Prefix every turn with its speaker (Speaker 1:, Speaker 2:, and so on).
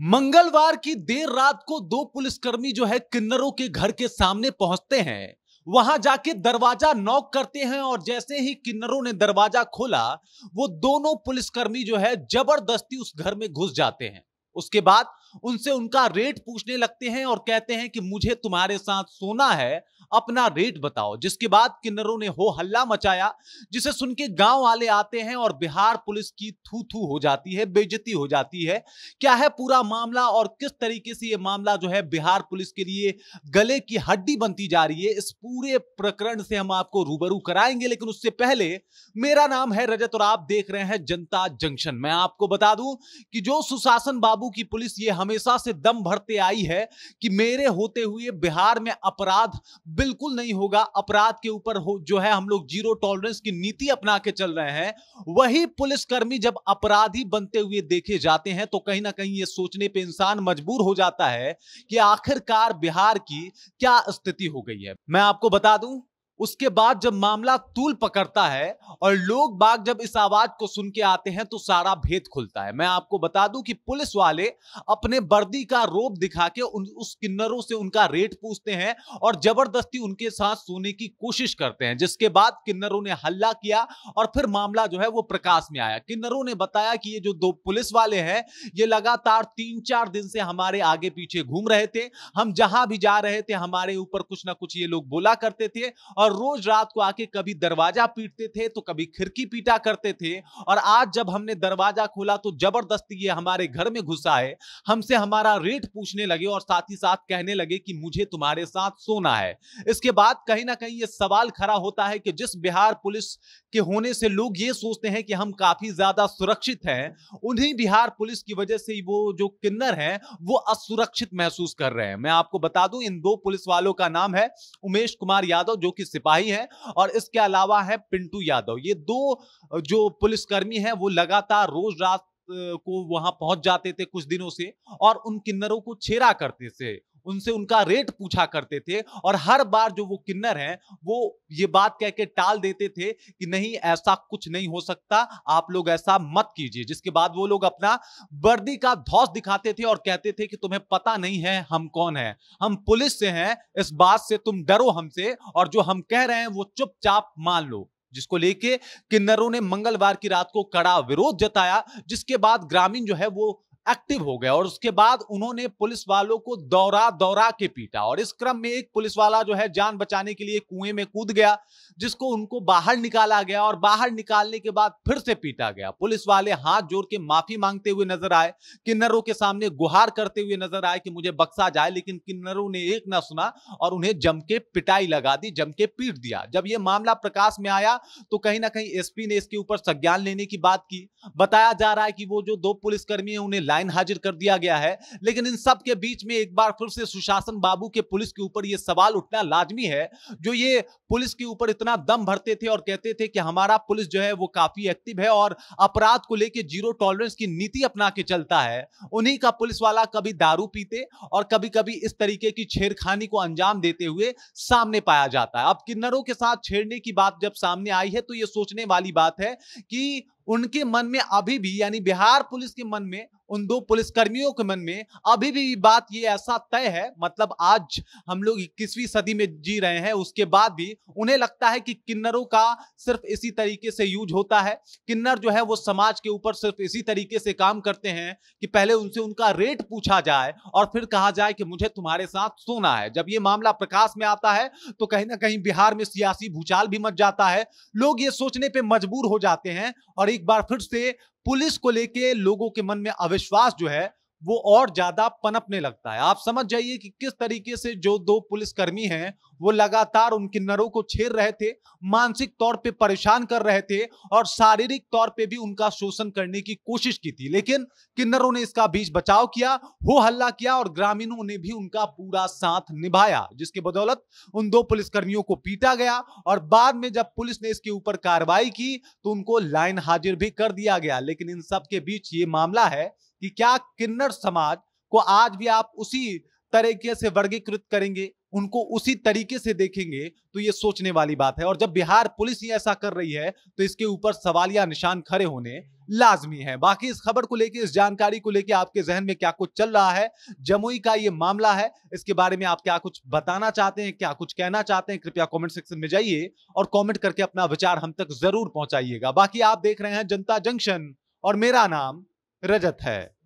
Speaker 1: मंगलवार की देर रात को दो पुलिसकर्मी जो है किन्नरों के घर के सामने पहुंचते हैं वहां जाके दरवाजा नॉक करते हैं और जैसे ही किन्नरों ने दरवाजा खोला वो दोनों पुलिसकर्मी जो है जबरदस्ती उस घर में घुस जाते हैं उसके बाद उनसे उनका रेट पूछने लगते हैं और कहते हैं कि मुझे तुम्हारे साथ सोना है अपना रेट बताओ जिसके बाद किन्नरों ने हो हल्ला मचाया जिसे सुन के गांव वाले आते हैं और बिहार पुलिस की थू थू हो जाती है बेजती हो जाती है क्या है पूरा मामला और किस तरीके से ये मामला जो है बिहार पुलिस के लिए गले की हड्डी बनती जा रही है इस पूरे प्रकरण से हम आपको रूबरू कराएंगे लेकिन उससे पहले मेरा नाम है रजत और आप देख रहे हैं जनता जंक्शन मैं आपको बता दूं कि जो सुशासन बाबू की पुलिस ये हमेशा से दम भरते आई है कि मेरे होते हुए बिहार में अपराध बिल्कुल नहीं होगा अपराध के ऊपर हो, जो है हम लोग जीरो टॉलरेंस की नीति अपना के चल रहे हैं वही पुलिसकर्मी जब अपराधी बनते हुए देखे जाते हैं तो कहीं ना कहीं ये सोचने पे इंसान मजबूर हो जाता है कि आखिरकार बिहार की क्या स्थिति हो गई है मैं आपको बता दूं उसके बाद जब मामला तूल पकड़ता है और लोग बाग जब इस आवाज को सुन के आते हैं तो सारा भेद खुलता है मैं आपको बता दूं कि पुलिस वाले अपने बर्दी का रोप दिखा के उन, उस किन्नरों से उनका रेट पूछते हैं और जबरदस्ती उनके साथ सोने की कोशिश करते हैं जिसके बाद किन्नरों ने हल्ला किया और फिर मामला जो है वो प्रकाश में आया किन्नरों ने बताया कि ये जो दो पुलिस वाले हैं ये लगातार तीन चार दिन से हमारे आगे पीछे घूम रहे थे हम जहां भी जा रहे थे हमारे ऊपर कुछ ना कुछ ये लोग बोला करते थे और और रोज रात को आके कभी दरवाजा पीटते थे तो कभी खिड़की पीटा करते थे और आज जब हमने दरवाजा खोला तो जबरदस्ती ये हमारे घर में घुसा है हमसे हमारा रेट पूछने लगे और साथ ही साथ कहने लगे कि मुझे तुम्हारे साथ सोना है इसके बाद कहीं ना कहीं ये सवाल खड़ा होता है कि जिस बिहार पुलिस के होने से लोग ये सोचते हैं कि हम काफी ज्यादा सुरक्षित हैं उन्हीं बिहार पुलिस की वजह से वो जो किन्नर हैं वो असुरक्षित महसूस कर रहे हैं मैं आपको बता दूं इन दो पुलिस वालों का नाम है उमेश कुमार यादव जो कि सिपाही हैं और इसके अलावा है पिंटू यादव ये दो जो पुलिसकर्मी हैं वो लगातार रोज रात को वहां पहुंच जाते थे कुछ दिनों से और उन किन्नरों को छेड़ा करते थे उनसे उनका रेट पूछा करते थे और हर बार जो वो किन्नर हैं वो ये बात कह के टाल देते थे कि नहीं ऐसा कुछ नहीं हो सकता आप लोग ऐसा मत कीजिए जिसके बाद वो लोग अपना वर्दी का धौस दिखाते थे और कहते थे कि तुम्हें पता नहीं है हम कौन है हम पुलिस से हैं इस बात से तुम डरो हमसे और जो हम कह रहे हैं वो चुपचाप मान लो जिसको लेके किन्नरों ने मंगलवार की रात को कड़ा विरोध जताया जिसके बाद ग्रामीण जो है वो एक्टिव हो गए और उसके बाद उन्होंने पुलिस वालों को दौरा दौरा के पीटा और इस क्रम में एक पुलिस वाला जो है जान बचाने के लिए कुएं में कूद गया जिसको उनको बाहर निकाला गया और बाहर निकालने के बाद फिर से पीटा गया पुलिस वाले हाथ जोड़ के माफी मांगते हुए नजर आए किन्नरों के सामने गुहार करते हुए नजर आए कि मुझे बक्सा जाए लेकिन किन्नरों ने एक ना सुना और उन्हें जम के पिटाई लगा दी जम के पीट दिया जब यह मामला प्रकाश में आया तो कहीं ना कहीं एसपी ने इसके ऊपर संज्ञान लेने की बात की बताया जा रहा है कि वो जो दो पुलिसकर्मी है उन्हें लाइन हाजिर कर दिया गया है लेकिन इन सब के बीच में एक बार फिर से सुशासन बाबू के पुलिस के ऊपर ये सवाल उठना लाजमी है जो ये पुलिस के ऊपर इतना दम भरते थे और कहते थे कि हमारा पुलिस जो है वो काफी एक्टिव है और अपराध को लेकर जीरो टॉलरेंस की नीति अपना के चलता है उन्हीं का पुलिस वाला कभी दारू पीते और कभी कभी इस तरीके की छेड़खानी को अंजाम देते हुए सामने पाया जाता है अब किन्नरों के साथ छेड़ने की बात जब सामने आई है तो ये सोचने वाली बात है कि उनके मन में अभी भी यानी बिहार पुलिस के मन में उन दो पुलिसकर्मियों के मन में अभी भी बात ये ऐसा तय है मतलब आज हम लोग इक्कीसवीं सदी में जी रहे हैं उसके बाद भी उन्हें लगता है कि किन्नरों का सिर्फ इसी तरीके से यूज होता है किन्नर जो है वो समाज के ऊपर सिर्फ इसी तरीके से काम करते हैं कि पहले उनसे उनका रेट पूछा जाए और फिर कहा जाए कि मुझे तुम्हारे साथ सोना है जब ये मामला प्रकाश में आता है तो कहीं ना कहीं बिहार में सियासी भूचाल भी मच जाता है लोग ये सोचने पर मजबूर हो जाते हैं और एक बार फिर से पुलिस को लेके लोगों के मन में अविश्वास जो है वो और ज्यादा पनपने लगता है आप समझ जाइए कि किस तरीके से जो दो पुलिसकर्मी हैं वो लगातार उन किन्नरों को छेड़ रहे थे मानसिक तौर पे परेशान कर रहे थे और शारीरिक तौर पे भी उनका शोषण करने की कोशिश की थी लेकिन किन्नरों ने इसका बीच बचाव किया हो हल्ला किया और ग्रामीणों ने भी उनका पूरा साथ निभाया जिसके बदौलत उन दो पुलिसकर्मियों को पीटा गया और बाद में जब पुलिस ने इसके ऊपर कार्रवाई की तो उनको लाइन हाजिर भी कर दिया गया लेकिन इन सब के बीच ये मामला है कि क्या किन्नर समाज को आज भी आप उसी तरीके से वर्गीकृत करेंगे उनको उसी तरीके से देखेंगे तो ये सोचने वाली बात है और जब बिहार पुलिस ही ऐसा कर रही है तो इसके ऊपर सवालिया निशान खड़े होने लाजमी है बाकी इस खबर को लेकर इस जानकारी को लेकर आपके जहन में क्या कुछ चल रहा है जमुई का ये मामला है इसके बारे में आप क्या कुछ बताना चाहते हैं क्या कुछ कहना चाहते हैं कृपया कॉमेंट सेक्शन में जाइए और कॉमेंट करके अपना विचार हम तक जरूर पहुंचाइएगा बाकी आप देख रहे हैं जनता जंक्शन और मेरा नाम रजत है